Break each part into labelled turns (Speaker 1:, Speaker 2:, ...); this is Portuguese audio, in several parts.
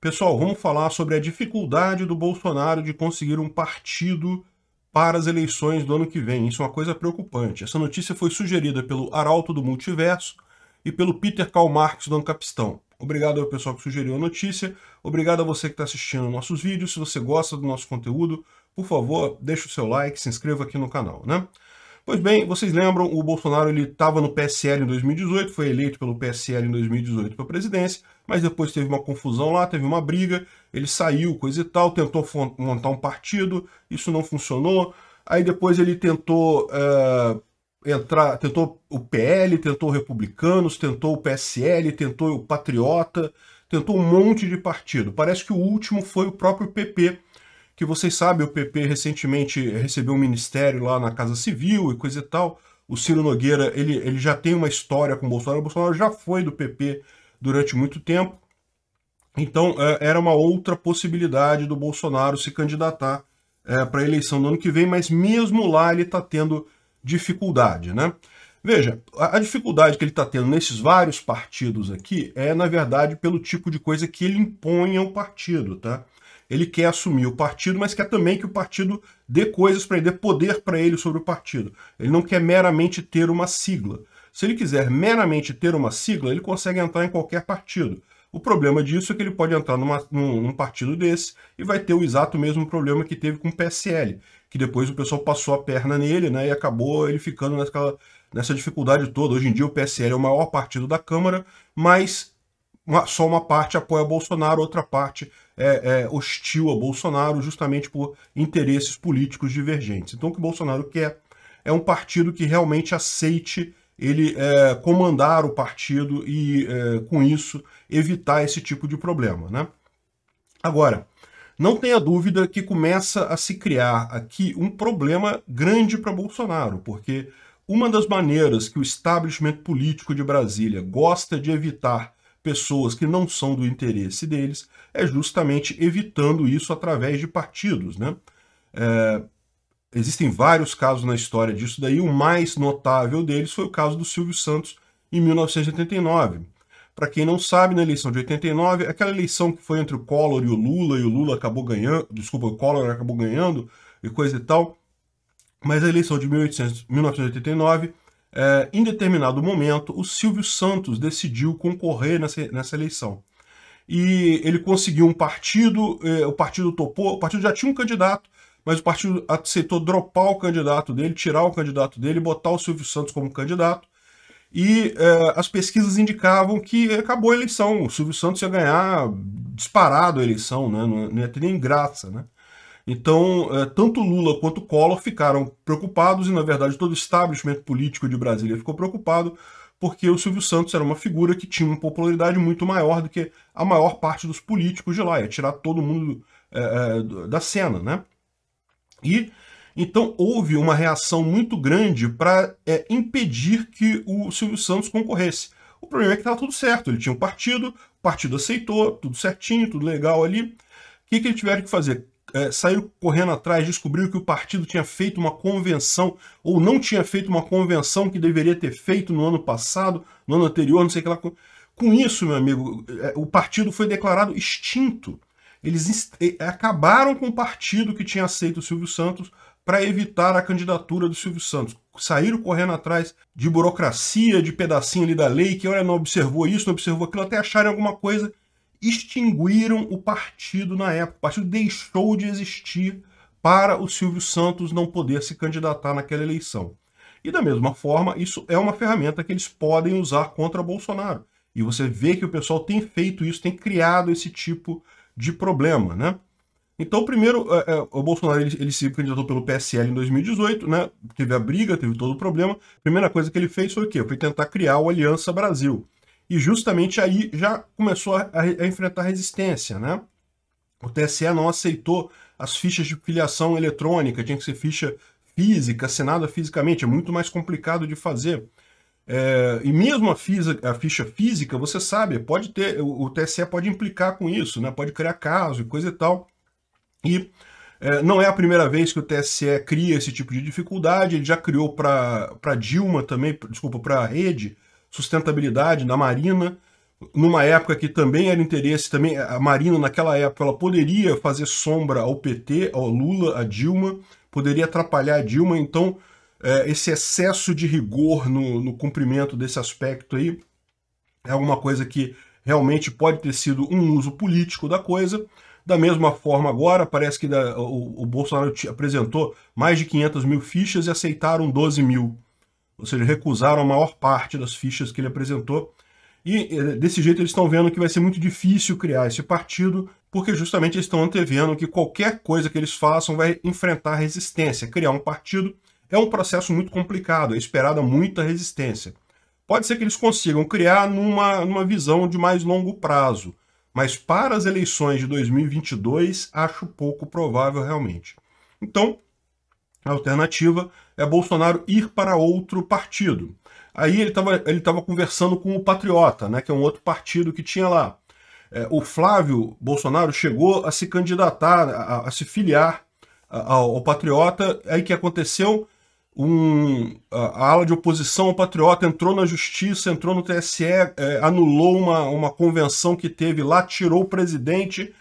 Speaker 1: Pessoal, vamos falar sobre a dificuldade do Bolsonaro de conseguir um partido para as eleições do ano que vem. Isso é uma coisa preocupante. Essa notícia foi sugerida pelo Arauto do Multiverso e pelo Peter Karl Marx do Ancapistão. Obrigado ao pessoal que sugeriu a notícia. Obrigado a você que está assistindo nossos vídeos. Se você gosta do nosso conteúdo, por favor, deixe o seu like, se inscreva aqui no canal, né? Pois bem, vocês lembram, o Bolsonaro ele estava no PSL em 2018, foi eleito pelo PSL em 2018 para a presidência, mas depois teve uma confusão lá, teve uma briga, ele saiu, coisa e tal, tentou montar um partido, isso não funcionou. Aí depois ele tentou uh, entrar, tentou o PL, tentou Republicanos, tentou o PSL, tentou o Patriota, tentou um monte de partido. Parece que o último foi o próprio PP, que vocês sabem, o PP recentemente recebeu um ministério lá na Casa Civil e coisa e tal. O Ciro Nogueira, ele, ele já tem uma história com o Bolsonaro. O Bolsonaro já foi do PP durante muito tempo. Então, é, era uma outra possibilidade do Bolsonaro se candidatar é, para a eleição do ano que vem, mas mesmo lá ele está tendo dificuldade, né? Veja, a, a dificuldade que ele está tendo nesses vários partidos aqui é, na verdade, pelo tipo de coisa que ele impõe ao partido, tá? Ele quer assumir o partido, mas quer também que o partido dê coisas para ele, dê poder para ele sobre o partido. Ele não quer meramente ter uma sigla. Se ele quiser meramente ter uma sigla, ele consegue entrar em qualquer partido. O problema disso é que ele pode entrar numa, num, num, partido desse e vai ter o exato mesmo problema que teve com o PSL, que depois o pessoal passou a perna nele né, e acabou ele ficando nessa dificuldade toda. Hoje em dia o PSL é o maior partido da Câmara, mas uma, só uma parte apoia Bolsonaro, outra parte é, é, hostil a Bolsonaro justamente por interesses políticos divergentes. Então o que Bolsonaro quer é um partido que realmente aceite ele é, comandar o partido e, é, com isso, evitar esse tipo de problema. Né? Agora, não tenha dúvida que começa a se criar aqui um problema grande para Bolsonaro, porque uma das maneiras que o establishment político de Brasília gosta de evitar pessoas que não são do interesse deles, é justamente evitando isso através de partidos. Né? É, existem vários casos na história disso daí, o mais notável deles foi o caso do Silvio Santos em 1989. Para quem não sabe, na eleição de 89, aquela eleição que foi entre o Collor e o Lula, e o Lula acabou ganhando, desculpa, o Collor acabou ganhando e coisa e tal, mas a eleição de 1800, 1989 é, em determinado momento, o Silvio Santos decidiu concorrer nessa, nessa eleição. E ele conseguiu um partido, é, o partido topou, o partido já tinha um candidato, mas o partido aceitou dropar o candidato dele, tirar o candidato dele, botar o Silvio Santos como candidato. E é, as pesquisas indicavam que acabou a eleição, o Silvio Santos ia ganhar disparado a eleição, né? não, não ia ter nem graça. Né? Então, é, tanto Lula quanto Collor ficaram preocupados, e na verdade todo o establishment político de Brasília ficou preocupado, porque o Silvio Santos era uma figura que tinha uma popularidade muito maior do que a maior parte dos políticos de lá, ia tirar todo mundo é, da cena, né? E então houve uma reação muito grande para é, impedir que o Silvio Santos concorresse. O problema é que estava tudo certo, ele tinha um partido, o partido aceitou, tudo certinho, tudo legal ali. O que, que ele tiveram que fazer? é, saiu correndo atrás, descobriu que o partido tinha feito uma convenção, ou não tinha feito uma convenção que deveria ter feito no ano passado, no ano anterior, não sei o que lá. Com isso, meu amigo, é, o partido foi declarado extinto. Eles acabaram com o partido que tinha aceito o Silvio Santos para evitar a candidatura do Silvio Santos. Saíram correndo atrás de burocracia, de pedacinho ali da lei, que olha, não observou isso, não observou aquilo, até acharem alguma coisa extinguiram o partido na época. O partido deixou de existir para o Silvio Santos não poder se candidatar naquela eleição. E da mesma forma, isso é uma ferramenta que eles podem usar contra Bolsonaro. E você vê que o pessoal tem feito isso, tem criado esse tipo de problema, né? Então, primeiro, é, é, o Bolsonaro ele, ele, se candidatou pelo PSL em 2018, né? Teve a briga, teve todo o problema. A primeira coisa que ele fez foi o quê? Foi tentar criar o Aliança Brasil e justamente aí já começou a, a enfrentar resistência, né? O TSE não aceitou as fichas de filiação eletrônica, tinha que ser ficha física, assinada fisicamente, é muito mais complicado de fazer. É, e mesmo a, fisa, a, ficha física, você sabe, pode ter, o, o, TSE pode implicar com isso, né? pode criar caso e coisa e tal. E é, não é a primeira vez que o TSE cria esse tipo de dificuldade, ele já criou para Dilma também, desculpa, para a rede, sustentabilidade na Marina, numa época que também era interesse, também a Marina naquela época ela poderia fazer sombra ao PT, ao Lula, a Dilma, poderia atrapalhar a Dilma, então é, esse excesso de rigor no, no cumprimento desse aspecto aí é alguma coisa que realmente pode ter sido um uso político da coisa. Da mesma forma, agora parece que da, o, o Bolsonaro apresentou mais de 500 mil fichas e aceitaram 12 mil ou seja, recusaram a maior parte das fichas que ele apresentou. E eh, desse jeito eles estão vendo que vai ser muito difícil criar esse partido, porque justamente eles estão antevendo que qualquer coisa que eles façam vai enfrentar resistência. Criar um partido é um processo muito complicado, é esperada muita resistência. Pode ser que eles consigam criar numa, numa visão de mais longo prazo, mas para as eleições de 2022 acho pouco provável realmente. Então, a alternativa é Bolsonaro ir para outro partido. Aí ele estava ele tava conversando com o Patriota, né, que é um outro partido que tinha lá. É, o Flávio Bolsonaro chegou a se candidatar, a, a se filiar ao, ao Patriota. Aí que aconteceu? Um, a, a, ala de oposição ao Patriota entrou na justiça, entrou no TSE, é, anulou uma, uma convenção que teve lá, tirou o presidente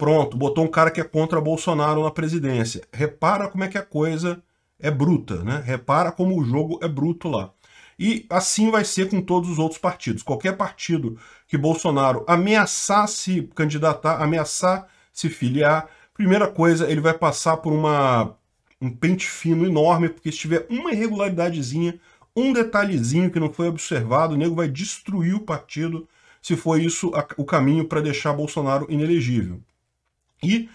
Speaker 1: Pronto, botou um cara que é contra Bolsonaro na presidência. Repara como é que a coisa é bruta, né? Repara como o jogo é bruto lá. E assim vai ser com todos os outros partidos. Qualquer partido que Bolsonaro ameaçar se candidatar, ameaçar se filiar, primeira coisa, ele vai passar por uma, um pente fino enorme, porque se tiver uma irregularidadezinha, um detalhezinho que não foi observado, o nego vai destruir o partido se for isso o caminho para deixar Bolsonaro inelegível. E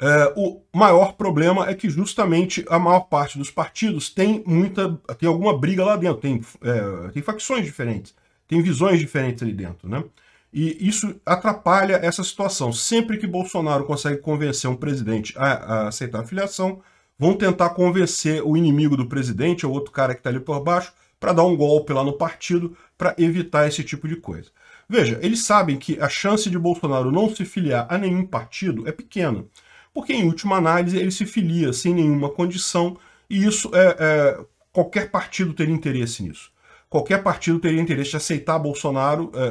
Speaker 1: é, o maior problema é que justamente a maior parte dos partidos tem muita, tem alguma briga lá dentro, tem, é, tem facções diferentes, tem visões diferentes ali dentro, né? E isso atrapalha essa situação. Sempre que Bolsonaro consegue convencer um presidente a, a aceitar a filiação, vão tentar convencer o inimigo do presidente, ou outro cara que está ali por baixo, para dar um golpe lá no partido, para evitar esse tipo de coisa. Veja, eles sabem que a chance de Bolsonaro não se filiar a nenhum partido é pequena, porque em última análise ele se filia sem nenhuma condição e isso é, é qualquer partido teria interesse nisso. Qualquer partido teria interesse em aceitar Bolsonaro é,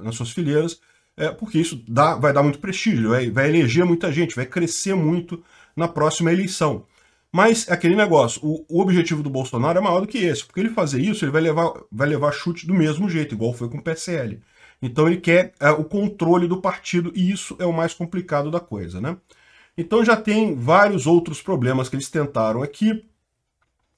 Speaker 1: é, nas suas fileiras, é, porque isso dá, vai dar muito prestígio, vai, vai eleger muita gente, vai crescer muito na próxima eleição. Mas é aquele negócio, o, o, objetivo do Bolsonaro é maior do que esse, porque ele fazer isso, ele vai levar, vai levar chute do mesmo jeito, igual foi com o PSL. Então ele quer é, o controle do partido e isso é o mais complicado da coisa, né? Então já tem vários outros problemas que eles tentaram aqui.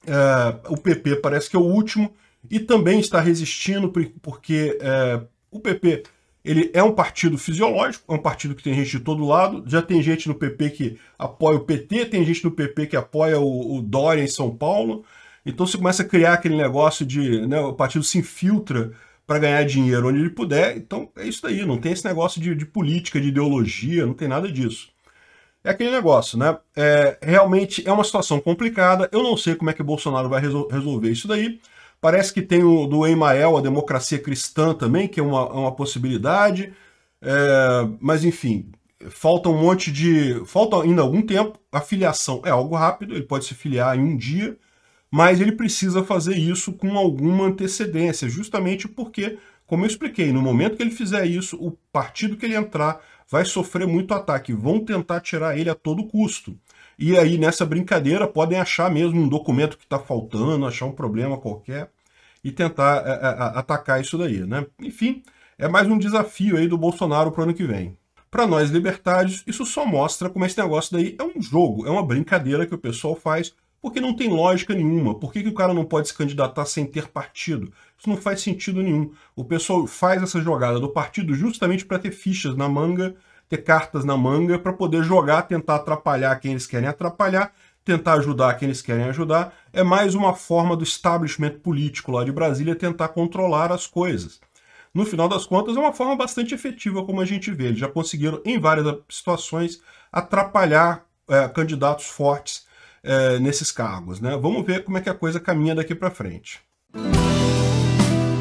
Speaker 1: Uh, o PP parece que é o último e também está resistindo porque é, o PP ele é um partido fisiológico, é um partido que tem gente de todo lado. Já tem gente no PP que apoia o PT, tem gente no PP que apoia o, o Dória em São Paulo. Então você começa a criar aquele negócio de né, o partido se infiltra para ganhar dinheiro onde ele puder. Então é isso daí, não tem esse negócio de, de política, de ideologia, não tem nada disso. É aquele negócio, né? É, realmente é uma situação complicada. Eu não sei como é que Bolsonaro vai resol resolver isso daí. Parece que tem o do Emael, a democracia cristã também, que é uma, é uma possibilidade. É, mas enfim, falta um monte de. Falta ainda algum tempo. A filiação é algo rápido, ele pode se filiar em um dia mas ele precisa fazer isso com alguma antecedência, justamente porque, como eu expliquei, no momento que ele fizer isso, o partido que ele entrar vai sofrer muito ataque, vão tentar tirar ele a todo custo. E aí, nessa brincadeira, podem achar mesmo um documento que está faltando, achar um problema qualquer e tentar eh, eh, atacar isso daí, né? Enfim, é mais um desafio aí do Bolsonaro para o ano que vem. Para nós libertários, isso só mostra como esse negócio daí é um jogo, é uma brincadeira que o pessoal faz porque não tem lógica nenhuma. Por que, que o cara não pode se candidatar sem ter partido? Isso não faz sentido nenhum. O pessoal faz essa jogada do partido justamente para ter fichas na manga, ter cartas na manga, para poder jogar, tentar atrapalhar quem eles querem atrapalhar, tentar ajudar quem eles querem ajudar. É mais uma forma do establishment político lá de Brasília tentar controlar as coisas. No final das contas, é uma forma bastante efetiva, como a gente vê. Eles já conseguiram, em várias situações, atrapalhar é, candidatos fortes eh, nesses cargos. Né? Vamos ver como é que a coisa caminha daqui para frente.